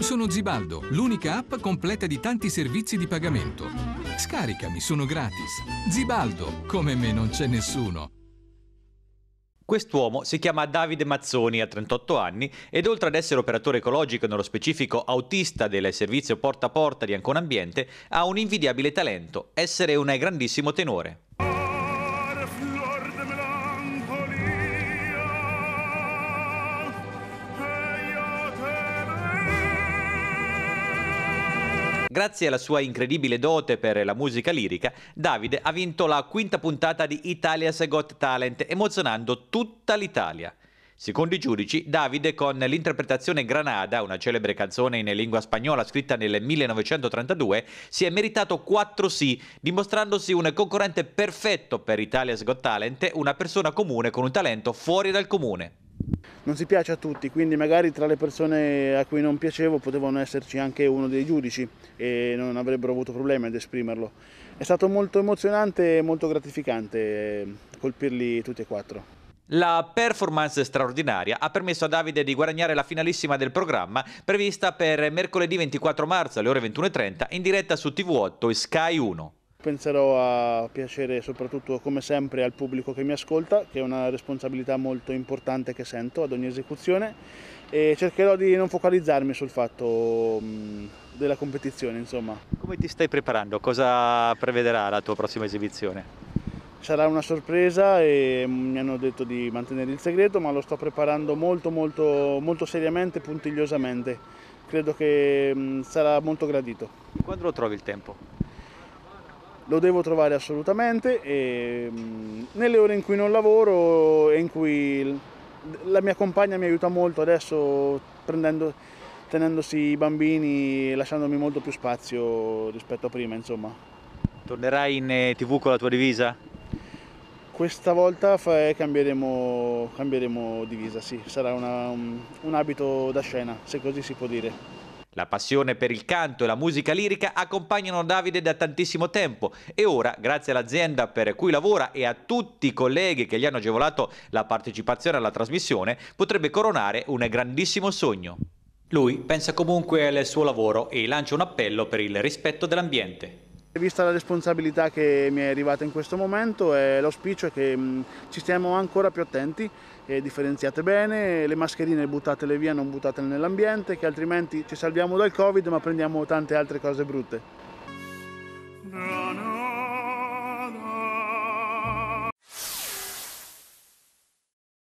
Sono Zibaldo, l'unica app completa di tanti servizi di pagamento. Scaricami, sono gratis. Zibaldo, come me non c'è nessuno. Quest'uomo si chiama Davide Mazzoni, ha 38 anni, ed oltre ad essere operatore ecologico e nello specifico autista del servizio porta a porta di Ancona Ambiente, ha un invidiabile talento, essere un grandissimo tenore. Grazie alla sua incredibile dote per la musica lirica, Davide ha vinto la quinta puntata di Italia's Got Talent, emozionando tutta l'Italia. Secondo i giudici, Davide con l'interpretazione Granada, una celebre canzone in lingua spagnola scritta nel 1932, si è meritato 4 sì, dimostrandosi un concorrente perfetto per Italia's Got Talent, una persona comune con un talento fuori dal comune non si piace a tutti, quindi magari tra le persone a cui non piacevo potevano esserci anche uno dei giudici e non avrebbero avuto problemi ad esprimerlo. È stato molto emozionante e molto gratificante eh, colpirli tutti e quattro. La performance straordinaria ha permesso a Davide di guadagnare la finalissima del programma prevista per mercoledì 24 marzo alle ore 21.30 in diretta su TV8 e Sky 1. Penserò a piacere soprattutto come sempre al pubblico che mi ascolta, che è una responsabilità molto importante che sento ad ogni esecuzione e cercherò di non focalizzarmi sul fatto mm, della competizione, insomma. Come ti stai preparando? Cosa prevederà la tua prossima esibizione? Sarà una sorpresa e mm, mi hanno detto di mantenere il segreto, ma lo sto preparando molto molto molto seriamente, puntigliosamente. Credo che mm, sarà molto gradito. Quando lo trovi il tempo? lo devo trovare assolutamente e mm, nelle ore in cui non lavoro e in cui la mia compagna mi aiuta molto adesso prendendo, tenendosi i bambini e lasciandomi molto più spazio rispetto a prima insomma. Tornerai in eh, tv con la tua divisa? Questa volta eh, cambieremo, cambieremo divisa, sì, sarà una, un, un abito da scena, se così si può dire. La passione per il canto e la musica lirica accompagnano Davide da tantissimo tempo e ora, grazie all'azienda per cui lavora e a tutti i colleghi che gli hanno agevolato la partecipazione alla trasmissione, potrebbe coronare un grandissimo sogno. Lui pensa comunque al suo lavoro e lancia un appello per il rispetto dell'ambiente. Vista la responsabilità che mi è arrivata in questo momento, l'auspicio è che ci stiamo ancora più attenti, differenziate bene, le mascherine buttatele via, non buttatele nell'ambiente, che altrimenti ci salviamo dal Covid ma prendiamo tante altre cose brutte.